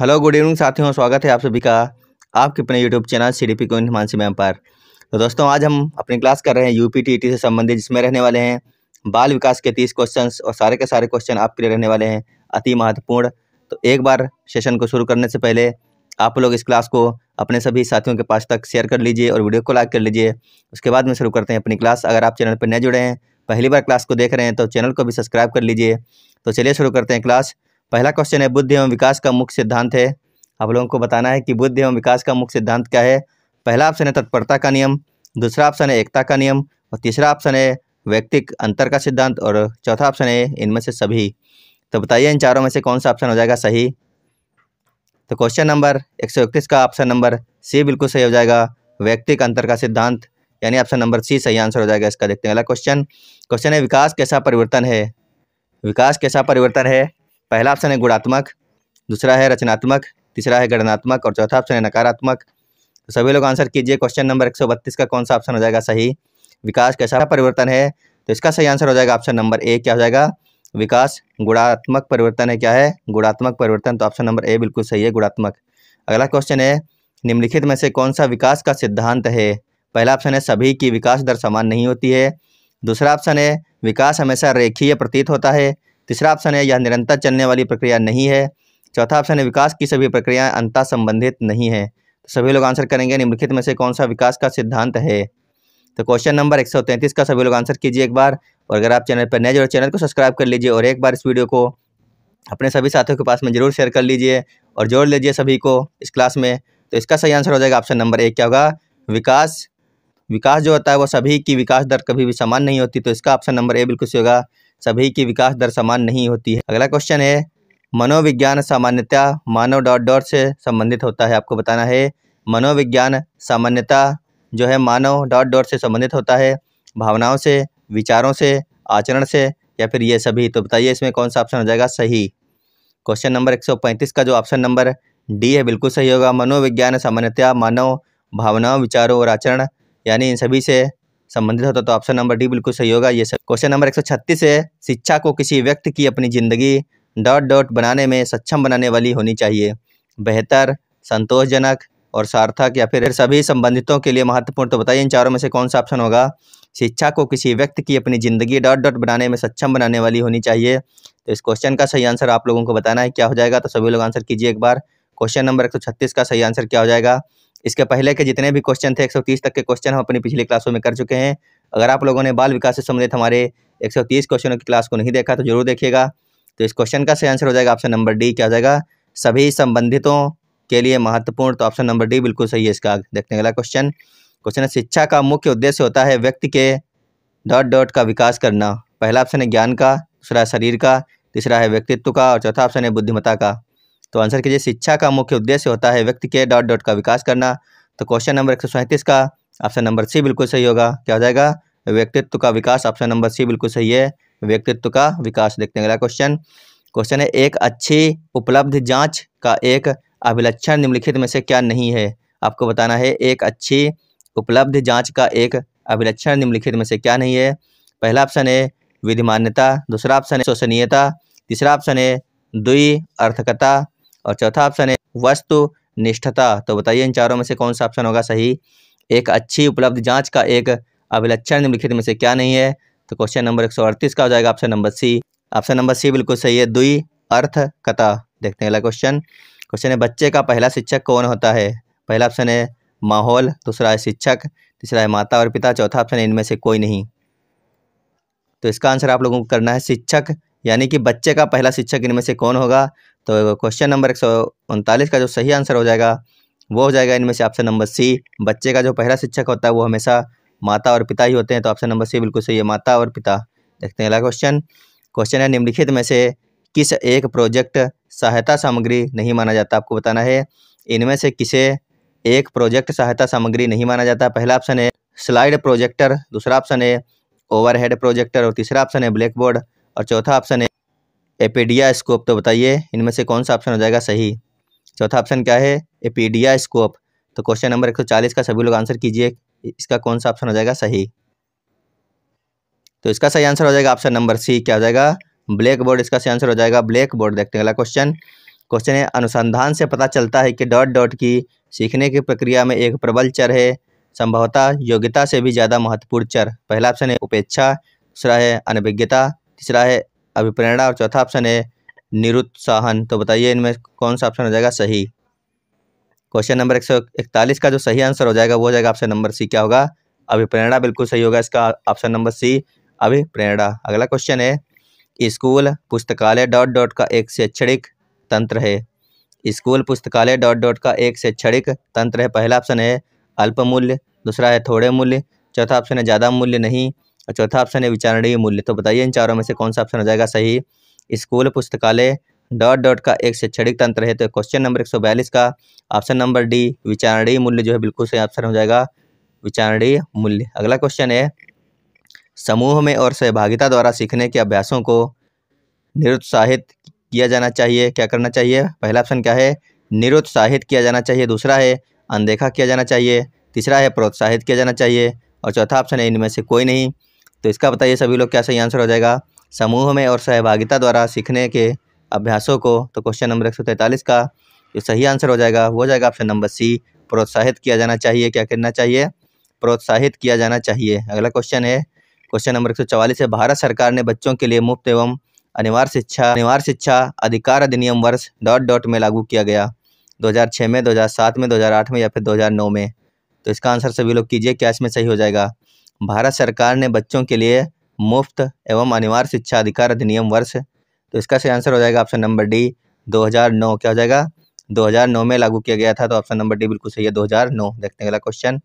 hello good evening साथियों स्वागत है आप सभी का आपके अपने YouTube channel C D P को मानसी मैम पर तो दोस्तों आज हम अपनी क्लास कर रहे हैं यू पी टी टी से संबंधित जिसमें रहने वाले हैं बाल विकास के तीस क्वेश्चन और सारे के सारे क्वेश्चन आपके लिए रहने वाले हैं अति महत्वपूर्ण तो एक बार सेशन को शुरू करने से पहले आप लोग इस क्लास को अपने सभी साथियों के पास तक शेयर कर लीजिए और वीडियो को लाइक कर लीजिए उसके बाद में शुरू करते हैं अपनी क्लास अगर आप चैनल पर नए जुड़े हैं पहली बार क्लास को देख रहे हैं तो चैनल को भी सब्सक्राइब कर लीजिए तो चलिए शुरू करते हैं क्लास पहला क्वेश्चन है बुद्धि एवं विकास का मुख्य सिद्धांत है आप लोगों को बताना है कि बुद्धि एवं विकास का मुख्य सिद्धांत क्या है पहला ऑप्शन है तत्परता का नियम दूसरा ऑप्शन है एकता का नियम और तीसरा ऑप्शन है व्यक्तिक अंतर का सिद्धांत और चौथा ऑप्शन है इनमें से सभी तो बताइए इन चारों में से कौन सा ऑप्शन हो जाएगा सही तो क्वेश्चन नंबर एक का ऑप्शन नंबर सी बिल्कुल सही हो जाएगा व्यक्तिक अंतर का सिद्धांत यानी ऑप्शन नंबर सी सही आंसर हो जाएगा इसका देखते हैं अगला क्वेश्चन क्वेश्चन है विकास कैसा परिवर्तन है विकास कैसा परिवर्तन है पहला ऑप्शन है गुणात्मक दूसरा है रचनात्मक तीसरा है गणनात्मक और चौथा ऑप्शन है नकारात्मक तो सभी लोग आंसर कीजिए क्वेश्चन नंबर एक सौ बत्तीस का कौन सा ऑप्शन हो जाएगा सही विकास कैसा परिवर्तन है तो इसका सही आंसर हो जाएगा ऑप्शन नंबर ए क्या हो जाएगा विकास गुणात्मक परिवर्तन है क्या है गुणात्मक परिवर्तन तो ऑप्शन नंबर ए बिल्कुल सही है गुणात्मक अगला क्वेश्चन है निम्नलिखित में से कौन सा विकास का सिद्धांत है पहला ऑप्शन है सभी की विकास दर समान नहीं होती है दूसरा ऑप्शन है विकास हमेशा रेखीय प्रतीत होता है तीसरा ऑप्शन है यह निरंतर चलने वाली प्रक्रिया नहीं है चौथा ऑप्शन है विकास की सभी प्रक्रियाएं अंतः संबंधित नहीं है तो सभी लोग आंसर करेंगे निम्नलिखित में से कौन सा विकास का सिद्धांत है तो क्वेश्चन नंबर एक का सभी लोग आंसर कीजिए एक बार और अगर आप चैनल पर नए जुड़े तो चैनल को सब्सक्राइब कर लीजिए और एक बार इस वीडियो को अपने सभी साथियों के पास में जरूर शेयर कर लीजिए और जोड़ लीजिए सभी को इस क्लास में तो इसका सही आंसर हो जाएगा ऑप्शन नंबर एक क्या होगा विकास विकास जो होता है वो सभी की विकास दर कभी भी समान नहीं होती तो इसका ऑप्शन नंबर ए बिल्कुल सही होगा सभी की विकास दर समान नहीं होती है अगला क्वेश्चन है मनोविज्ञान सामान्यतः मानव डॉट डॉट से संबंधित होता है आपको बताना है मनोविज्ञान सामान्यतः जो है मानव डॉट डॉट से संबंधित होता है भावनाओं से विचारों से आचरण से या फिर ये सभी तो बताइए इसमें कौन सा ऑप्शन हो जाएगा सही क्वेश्चन नंबर 135 का जो ऑप्शन नंबर डी है बिल्कुल सही होगा मनोविज्ञान सामान्यतया मानव भावनाओं विचारों और आचरण यानी इन सभी से संबंधित होता तो ऑप्शन नंबर डी बिल्कुल सही होगा ये क्वेश्चन नंबर छत्तीस है शिक्षा को किसी व्यक्ति की अपनी जिंदगी डॉट डॉट बनाने में सक्षम बनाने वाली होनी चाहिए बेहतर संतोषजनक और सार्थक या फिर सभी संबंधितों के लिए महत्वपूर्ण तो बताइए इन चारों में से कौन सा ऑप्शन होगा शिक्षा को किसी व्यक्ति की अपनी ज़िंदगी डॉट डॉट बनाने में सक्षम बनाने वाली होनी चाहिए तो इस क्वेश्चन का सही आंसर आप लोगों को बताना है क्या हो जाएगा तो सभी लोग आंसर कीजिए एक बार क्वेश्चन नंबर एक का सही आंसर क्या हो जाएगा इसके पहले के जितने भी क्वेश्चन थे 130 तक के क्वेश्चन हम अपनी पिछली क्लासों में कर चुके हैं अगर आप लोगों ने बाल विकास से संबंधित हमारे 130 क्वेश्चनों की क्लास को नहीं देखा तो जरूर देखिएगा तो इस क्वेश्चन का सही आंसर हो जाएगा ऑप्शन नंबर डी क्या हो जाएगा सभी संबंधितों के लिए महत्वपूर्ण तो ऑप्शन नंबर डी बिल्कुल सही है इसका देखने अगला क्वेश्चन क्वेश्चन है शिक्षा का मुख्य उद्देश्य होता है व्यक्ति के डॉट डॉट का विकास करना पहला ऑप्शन है ज्ञान का दूसरा शरीर का तीसरा है व्यक्तित्व का और चौथा ऑप्शन है बुद्धिमता का तो आंसर कीजिए शिक्षा का मुख्य उद्देश्य होता है व्यक्ति के डॉट डॉट का विकास करना तो क्वेश्चन नंबर एक का ऑप्शन नंबर सी बिल्कुल सही होगा क्या हो जाएगा व्यक्तित्व का विकास ऑप्शन नंबर सी बिल्कुल सही है व्यक्तित्व का विकास देखते हैं अगला क्वेश्चन क्वेश्चन है एक अच्छी उपलब्ध जांच का एक अभिलक्षण निम्नलिखित में से क्या नहीं है आपको बताना है एक अच्छी उपलब्ध जांच का एक अभिलक्षण निम्नलिखित में से क्या नहीं है पहला ऑप्शन है विधिमान्यता दूसरा ऑप्शन है शोषणीयता तीसरा ऑप्शन है द्वि अर्थकता और चौथा ऑप्शन है वस्तु निष्ठता तो बताइए इन चारों में से कौन सा ऑप्शन होगा सही एक अच्छी उपलब्ध जांच का एक अभिलक्षण निम्नलिखित में से क्या नहीं है तो क्वेश्चन नंबर एक का हो जाएगा option number C option number C बिल्कुल सही है दुई अर्थ कथा देखते हैं अगला क्वेश्चन क्वेश्चन है बच्चे का पहला शिक्षक कौन होता है पहला ऑप्शन है माहौल दूसरा है शिक्षक तीसरा है माता और पिता चौथा ऑप्शन है इनमें से कोई नहीं तो इसका आंसर आप लोगों को करना है शिक्षक यानी कि बच्चे का पहला शिक्षक इनमें से कौन होगा तो क्वेश्चन नंबर एक का जो सही आंसर हो जाएगा वो हो जाएगा इनमें से ऑप्शन नंबर सी बच्चे का जो पहला शिक्षक होता है वो हमेशा माता और पिता ही होते हैं तो ऑप्शन नंबर सी बिल्कुल सही है माता और पिता देखते हैं अगला क्वेश्चन क्वेश्चन है निम्नलिखित में से किस एक प्रोजेक्ट सहायता सामग्री नहीं माना जाता आपको बताना है इनमें से किसे एक प्रोजेक्ट सहायता सामग्री नहीं माना जाता पहला ऑप्शन है स्लाइड प्रोजेक्टर दूसरा ऑप्शन है ओवरहेड प्रोजेक्टर और तीसरा ऑप्शन है ब्लैक बोर्ड और चौथा ऑप्शन है एपीडिया स्कोप तो बताइए इनमें से कौन सा ऑप्शन हो जाएगा सही चौथा ऑप्शन क्या है एपीडिया स्कोप तो क्वेश्चन नंबर चालीस का सभी लोग आंसर कीजिए इसका कौन सा ऑप्शन हो जाएगा सही तो इसका सही आंसर हो जाएगा ऑप्शन नंबर सी क्या हो जाएगा ब्लैक बोर्ड इसका सही आंसर हो जाएगा ब्लैक बोर्ड देखते हैं अगला क्वेश्चन क्वेश्चन है अनुसंधान से पता चलता है कि डॉट डॉट की सीखने की प्रक्रिया में एक प्रबल चर है संभवतः योग्यता से भी ज़्यादा महत्वपूर्ण चर पहला ऑप्शन है उपेक्षा दूसरा है अनभिज्ञता तीसरा है अभिप्रेरणा और चौथा ऑप्शन है निरुत्साहन तो बताइए इनमें कौन सा ऑप्शन हो जाएगा सही क्वेश्चन नंबर एक का जो सही आंसर हो जाएगा वो हो जाएगा ऑप्शन नंबर सी क्या होगा अभिप्रेरणा बिल्कुल सही होगा इसका ऑप्शन नंबर सी अभिप्रेरणा अगला क्वेश्चन है स्कूल पुस्तकालय डॉट डॉट का एक शैक्षणिक तंत्र है स्कूल पुस्तकालय डॉट डॉट का एक शैक्षणिक तंत्र है पहला ऑप्शन है अल्प मूल्य दूसरा है थोड़े मूल्य चौथा ऑप्शन है ज़्यादा मूल्य नहीं और चौथा ऑप्शन है विचारणीय मूल्य तो बताइए इन चारों में से कौन सा ऑप्शन हो जाएगा सही स्कूल पुस्तकालय डॉट डॉट का एक शैक्षणिक तंत्र है तो क्वेश्चन नंबर एक का ऑप्शन नंबर डी विचारणीय मूल्य जो है बिल्कुल सही ऑप्शन हो जाएगा विचारणीय मूल्य अगला क्वेश्चन है समूह में और सहभागिता द्वारा सीखने के अभ्यासों को निरुत्साहित किया जाना चाहिए क्या करना चाहिए पहला ऑप्शन क्या है निरुत्साहित किया जाना चाहिए दूसरा है अनदेखा किया जाना चाहिए तीसरा है प्रोत्साहित किया जाना चाहिए और चौथा ऑप्शन है इनमें से कोई नहीं तो इसका बताइए सभी लोग क्या सही आंसर हो जाएगा समूह में और सहभागिता द्वारा सीखने के अभ्यासों को तो क्वेश्चन नंबर एक का जो सही आंसर हो जाएगा वो हो जाएगा ऑप्शन नंबर सी प्रोत्साहित किया जाना चाहिए क्या करना चाहिए प्रोत्साहित किया जाना चाहिए अगला क्वेश्चन है क्वेश्चन नंबर एक है भारत सरकार ने बच्चों के लिए मुफ्त एवं अनिवार्य शिक्षा अनिवार्य शिक्षा अधिकार अधिनियम वर्ष डॉट डॉट में लागू किया गया 2006 में 2007 में 2008 में या फिर 2009 में तो इसका आंसर सभी लोग कीजिए क्या इसमें सही हो जाएगा भारत सरकार ने बच्चों के लिए मुफ्त एवं अनिवार्य शिक्षा अधिकार अधिनियम वर्ष तो इसका सही आंसर हो जाएगा ऑप्शन नंबर डी 2009 क्या हो जाएगा 2009 में लागू किया गया था तो ऑप्शन नंबर डी बिल्कुल सही है 2009 देखते हैं अगला क्वेश्चन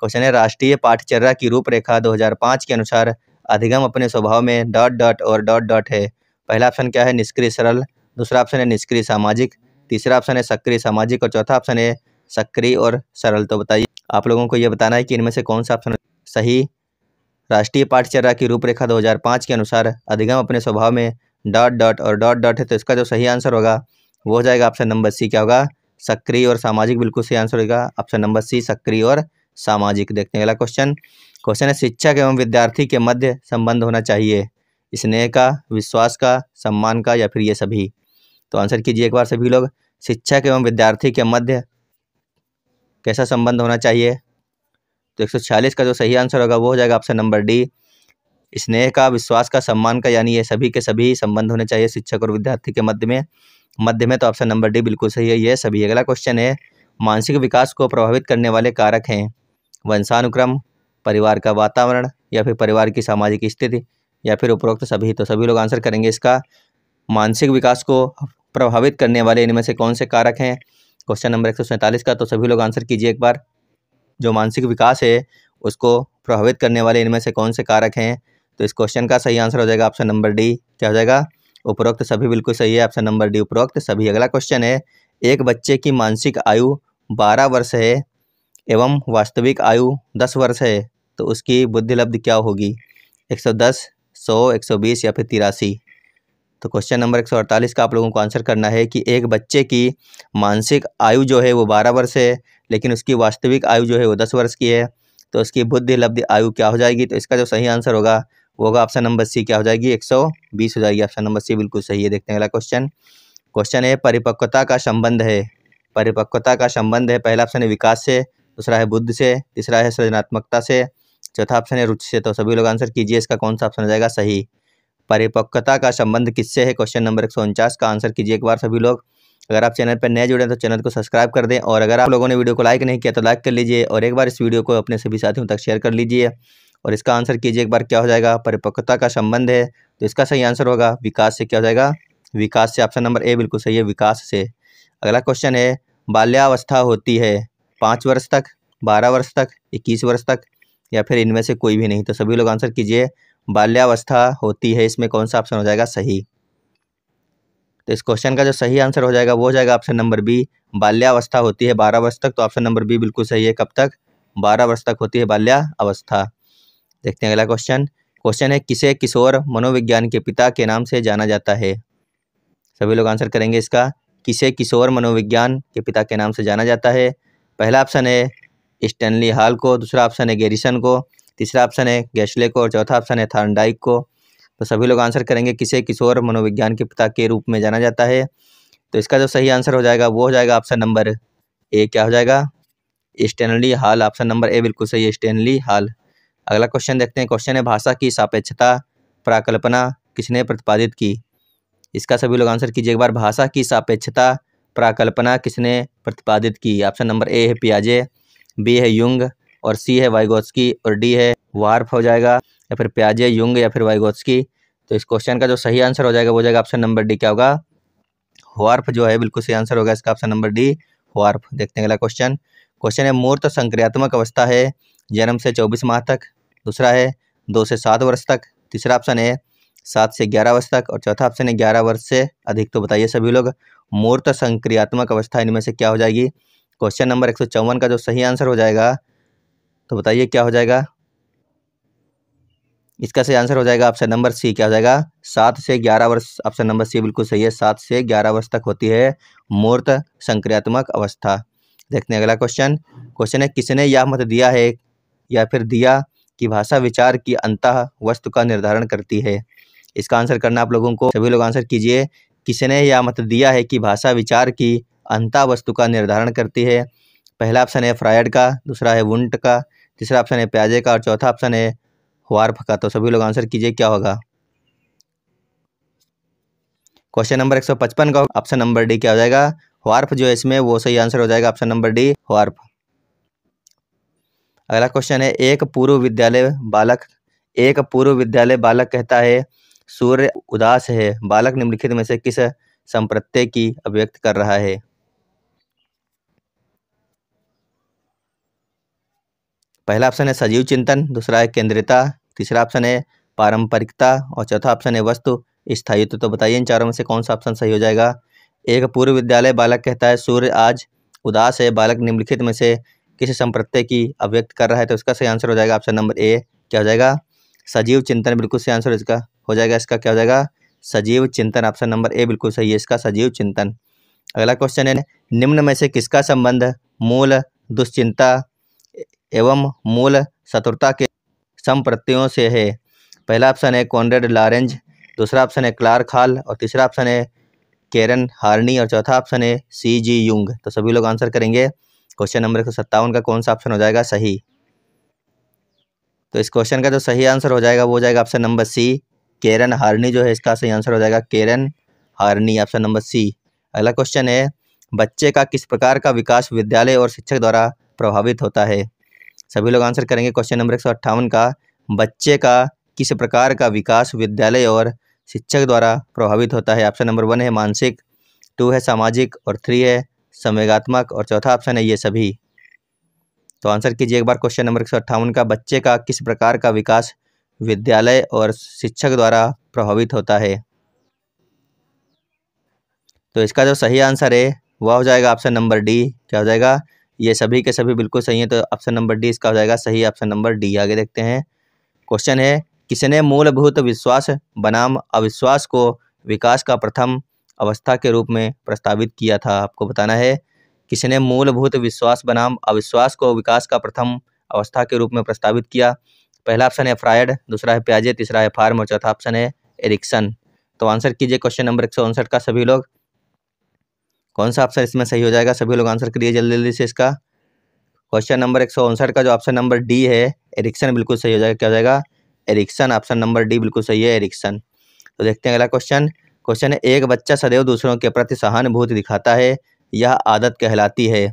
क्वेश्चन है राष्ट्रीय पाठचर्या की रूपरेखा 2005 के अनुसार अधिगम अपने स्वभाव में डॉट डॉट और डॉट डॉट है पहला ऑप्शन क्या है निष्क्रिय सरल दूसरा ऑप्शन है निष्क्रिय सामाजिक तीसरा ऑप्शन है सक्रिय सामाजिक और चौथा ऑप्शन है सक्रिय और सरल तो बताइए आप लोगों को ये बताना है कि इनमें से कौन सा ऑप्शन सही राष्ट्रीय पाठचर्या की रूपरेखा 2005 के अनुसार अधिगम अपने स्वभाव में डॉट डॉट और डॉट डॉट है तो इसका जो सही आंसर होगा वो हो जाएगा ऑप्शन नंबर सी क्या होगा सक्रिय और सामाजिक बिल्कुल सही आंसर होगा ऑप्शन नंबर सी सक्रिय और सामाजिक देखने अगला क्वेश्चन क्वेश्चन है शिक्षक एवं विद्यार्थी के मध्य संबंध होना चाहिए स्नेह का विश्वास का सम्मान का या फिर ये सभी तो आंसर कीजिए एक बार सभी लोग शिक्षक एवं विद्यार्थी के मध्य कैसा संबंध होना चाहिए तो एक का जो सही आंसर होगा वो हो जाएगा ऑप्शन नंबर डी स्नेह का विश्वास का सम्मान का यानी ये सभी के सभी संबंध होने चाहिए शिक्षक और विद्यार्थी के मध्य में मध्य में तो ऑप्शन नंबर डी बिल्कुल सही है ये सभी अगला क्वेश्चन है मानसिक विकास को प्रभावित करने वाले कारक हैं वंशानुक्रम परिवार का वातावरण या फिर परिवार की सामाजिक स्थिति या फिर उपरोक्त सभी तो सभी लोग आंसर करेंगे इसका मानसिक विकास को प्रभावित करने वाले इनमें से कौन से कारक हैं क्वेश्चन नंबर एक का तो सभी लोग आंसर कीजिए एक बार जो मानसिक विकास है उसको प्रभावित करने वाले इनमें से कौन से कारक हैं तो इस क्वेश्चन का सही आंसर हो जाएगा ऑप्शन नंबर डी क्या हो जाएगा उपरोक्त सभी बिल्कुल सही है ऑप्शन नंबर डी उपरोक्त सभी अगला क्वेश्चन है एक बच्चे की मानसिक आयु बारह वर्ष है एवं वास्तविक आयु दस वर्ष है तो उसकी बुद्धि लब्ध क्या होगी एक सौ दस सौ एक सौ बीस या फिर तिरासी तो क्वेश्चन नंबर एक सौ अड़तालीस का आप लोगों को आंसर करना है कि एक बच्चे की मानसिक आयु जो है वो बारह वर्ष है लेकिन उसकी वास्तविक आयु जो है वो दस वर्ष की है तो उसकी बुद्धि लब्धि आयु क्या हो जाएगी तो इसका जो सही आंसर होगा वो होगा ऑप्शन नंबर सी क्या हो जाएगी एक सौ बीस हो जाएगी ऑप्शन नंबर सी बिल्कुल सही है देखते हैं अगला क्वेश्चन क्वेश्चन है परिपक्वता का संबंध है परिपक्वता का संबंध है पहला ऑप्शन है विकास से दूसरा है बुद्ध से तीसरा है सृजनात्मकता से चौथा ऑप्शन है रुचि से तो सभी लोग आंसर कीजिए इसका कौन सा ऑप्शन हो जाएगा सही परिपक्वता का संबंध किससे है क्वेश्चन नंबर एक का आंसर कीजिए एक बार सभी लोग अगर आप चैनल पर नए जुड़े तो चैनल को सब्सक्राइब कर दें और अगर आप लोगों ने वीडियो को लाइक नहीं किया तो लाइक कर लीजिए और एक बार इस वीडियो को अपने सभी साथियों तक शेयर कर लीजिए और इसका आंसर कीजिए एक बार क्या हो जाएगा परिपक्वता का संबंध है तो इसका सही आंसर होगा विकास से क्या हो जाएगा विकास से ऑप्शन नंबर ए बिल्कुल सही है विकास से अगला क्वेश्चन है बाल्यावस्था होती है पाँच वर्ष तक बारह वर्ष तक इक्कीस वर्ष तक या फिर इनमें से कोई भी नहीं तो सभी लोग आंसर कीजिए बाल्यावस्था होती है इसमें कौन सा ऑप्शन हो जाएगा सही तो इस क्वेश्चन का जो सही आंसर हो जाएगा वो हो जाएगा ऑप्शन नंबर बी बाल्यावस्था होती है बारह वर्ष तक तो ऑप्शन नंबर बी बिल्कुल सही है कब तक बारह वर्ष तक होती है बाल्यावस्था देखते हैं अगला क्वेश्चन क्वेश्चन है किसे किशोर मनोविज्ञान के पिता के नाम से जाना जाता है सभी लोग आंसर करेंगे इसका किसे किशोर मनोविज्ञान के पिता के नाम से जाना जाता है पहला ऑप्शन है स्टनली हाल को दूसरा ऑप्शन है गेरिसन को तीसरा ऑप्शन है गैसले को और चौथा ऑप्शन है थार्नडाइक को तो सभी लोग आंसर करेंगे किसे किशोर मनोविज्ञान के पिता के रूप में जाना जाता है तो इसका जो सही आंसर हो जाएगा वो हो जाएगा ऑप्शन नंबर ए क्या हो जाएगा Stanley Hall option number A बिल्कुल सही है स्टेनली हाल अगला क्वेश्चन देखते हैं क्वेश्चन है भाषा की सापेक्षता प्राकल्पना किसने प्रतिपादित की इसका सभी लोग आंसर कीजिए एक बार भाषा की सापेक्षता प्राकल्पना किसने प्रतिपादित की ऑप्शन नंबर ए है पियाजे बी है युंग और सी है वाइगोत्सकी और डी है वार्फ हो जाएगा या फिर प्याजे युंग या फिर वाइगोत्सकी तो इस क्वेश्चन का जो सही आंसर हो जाएगा वो जाएगा ऑप्शन नंबर डी क्या होगा वार्फ जो है बिल्कुल सही आंसर होगा इसका ऑप्शन नंबर डी वार्फ देखते हैं अगला क्वेश्चन क्वेश्चन है मूर्त संक्रियात्मक अवस्था है जन्म से चौबीस माह तक दूसरा है दो से सात वर्ष तक तीसरा ऑप्शन है सात से ग्यारह वर्ष तक और चौथा ऑप्शन है ग्यारह वर्ष से अधिक तो बताइए सभी लोग मूर्त संक्रियात्मक अवस्था इनमें से क्या हो जाएगी क्वेश्चन नंबर एक सौ चौवन का जो सही आंसर हो जाएगा तो बताइए क्या हो जाएगा इसका सही आंसर हो जाएगा ऑप्शन नंबर सी क्या हो जाएगा सात से ग्यारह वर्ष ऑप्शन नंबर सी बिल्कुल सही है सात से ग्यारह वर्ष तक होती है मूर्त संक्रियात्मक अवस्था देखते हैं अगला क्वेश्चन क्वेश्चन है किसने यह मत दिया है या फिर दिया कि भाषा विचार की अंत वस्तु का निर्धारण करती है इसका आंसर करना आप लोगों को सभी लोग आंसर कीजिए किसने यह मत दिया है कि भाषा विचार की अंत वस्तु का निर्धारण करती है पहला ऑप्शन है फ्रायड का दूसरा है वुंट का तीसरा ऑप्शन है प्याजे का और चौथा ऑप्शन है वार्फ का तो सभी लोग आंसर कीजिए क्या होगा क्वेश्चन नंबर एक का ऑप्शन नंबर डी क्या हो जाएगा वार्फ जो है इसमें वो सही आंसर हो जाएगा ऑप्शन नंबर डी वार्फ अगला क्वेश्चन है एक पूर्व विद्यालय बालक एक पूर्व विद्यालय बालक कहता है सूर्य उदास है बालक निम्नलिखित में से किस संप्रत्य की अभिव्यक्त कर रहा है पहला ऑप्शन है सजीव चिंतन दूसरा है केंद्रिता तीसरा ऑप्शन है पारंपरिकता और चौथा ऑप्शन है वस्तु स्थायित्व तो बताइए इन चारों में से कौन सा ऑप्शन सही हो जाएगा एक पूर्व विद्यालय बालक कहता है सूर्य आज उदास है बालक निम्नलिखित में से किस संप्रत्य की अव्यक्त कर रहा है तो उसका सही आंसर हो जाएगा ऑप्शन नंबर ए क्या हो जाएगा सजीव चिंतन बिल्कुल सही आंसर इसका हो जाएगा इसका क्या हो जाएगा सजीव चिंतन ऑप्शन नंबर ए बिल्कुल सही है इसका सजीव चिंतन अगला क्वेश्चन है निम्न में से किसका संबंध मूल दुश्चिंता एवं मूल शत्रुता के संप्रतियों से है पहला ऑप्शन है कॉन्रेड लारेंज दूसरा ऑप्शन है क्लार्क हाल और तीसरा ऑप्शन है केरन हार्नी और चौथा ऑप्शन है सी जी यूंग तो सभी लोग आंसर करेंगे क्वेश्चन नंबर एक का कौन सा ऑप्शन हो जाएगा सही तो इस क्वेश्चन का जो सही आंसर हो जाएगा वो हो जाएगा option number C Karen Horney जो है इसका सही आंसर हो जाएगा Karen Horney option number C अगला क्वेश्चन है बच्चे का किस प्रकार का विकास विद्यालय और शिक्षक द्वारा प्रभावित होता है सभी लोग आंसर करेंगे क्वेश्चन नंबर एक का बच्चे का किस प्रकार का विकास विद्यालय और शिक्षक द्वारा प्रभावित होता है ऑप्शन नंबर वन है मानसिक टू है सामाजिक और थ्री है संवेगात्मक और चौथा ऑप्शन है ये सभी तो आंसर कीजिए एक बार क्वेश्चन नंबर एक का बच्चे का किस प्रकार का विकास विद्यालय और शिक्षक द्वारा प्रभावित होता है तो इसका जो सही आंसर है वह हो जाएगा ऑप्शन नंबर डी क्या हो जाएगा ये सभी के सभी बिल्कुल सही हैं तो ऑप्शन नंबर डी इसका हो जाएगा सही ऑप्शन नंबर डी आगे देखते हैं क्वेश्चन है किसने मूलभूत विश्वास बनाम अविश्वास को विकास का प्रथम अवस्था के रूप में प्रस्तावित किया था आपको बताना है किसने मूलभूत विश्वास बनाम अविश्वास को विकास का प्रथम अवस्था के रूप में प्रस्तावित किया पहला ऑप्शन है फ्रायड दूसरा है प्याजे तीसरा है फार्म और चौथा ऑप्शन है एरिक्सन तो आंसर कीजिए क्वेश्चन नंबर एक का सभी लोग कौन सा ऑप्शन इसमें सही हो जाएगा सभी लोग आंसर करिए जल्दी जल्दी से इसका क्वेश्चन नंबर एक का जो ऑप्शन नंबर डी है एरिक्सन बिल्कुल सही हो जाएगा क्या हो जाएगा एरिक्सन ऑप्शन नंबर डी बिल्कुल सही है एरिक्सन तो देखते हैं अगला क्वेश्चन क्वेश्चन है एक बच्चा सदैव दूसरों के प्रति सहानुभूति दिखाता है यह आदत कहलाती है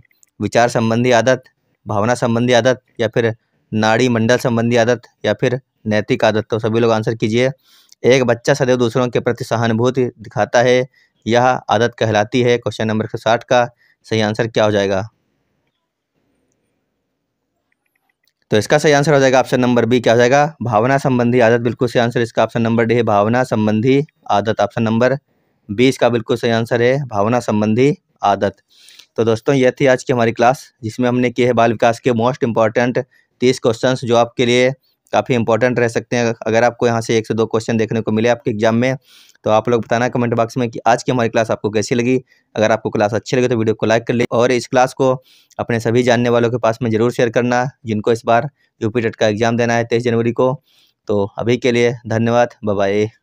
विचार संबंधी आदत भावना संबंधी आदत या फिर नाड़ी मंडल संबंधी आदत या फिर नैतिक आदत तो सभी लोग आंसर कीजिए एक बच्चा सदैव दूसरों के प्रति सहानुभूति दिखाता है यह आदत कहलाती है क्वेश्चन नंबर एक साठ का सही आंसर क्या हो जाएगा तो इसका सही आंसर हो जाएगा ऑप्शन नंबर बी क्या हो जाएगा भावना संबंधी आदत बिल्कुल सही आंसर इसका ऑप्शन नंबर डी है भावना संबंधी आदत ऑप्शन नंबर बी इसका बिल्कुल सही आंसर है भावना संबंधी आदत तो दोस्तों यह थी आज की हमारी क्लास जिसमें हमने की है बाल विकास के मोस्ट इंपॉर्टेंट तीस क्वेश्चन जो आपके लिए काफ़ी इंपॉर्टेंट रह सकते हैं अगर आपको यहाँ से एक से दो क्वेश्चन देखने को मिले आपके एग्जाम में तो आप लोग बताना कमेंट बॉक्स में कि आज की हमारी क्लास आपको कैसी लगी अगर आपको क्लास अच्छी लगी तो वीडियो को लाइक कर ले और इस क्लास को अपने सभी जानने वालों के पास में ज़रूर शेयर करना जिनको इस बार यूपी टेट का एग्ज़ाम देना है तेईस जनवरी को तो अभी के लिए धन्यवाद बाय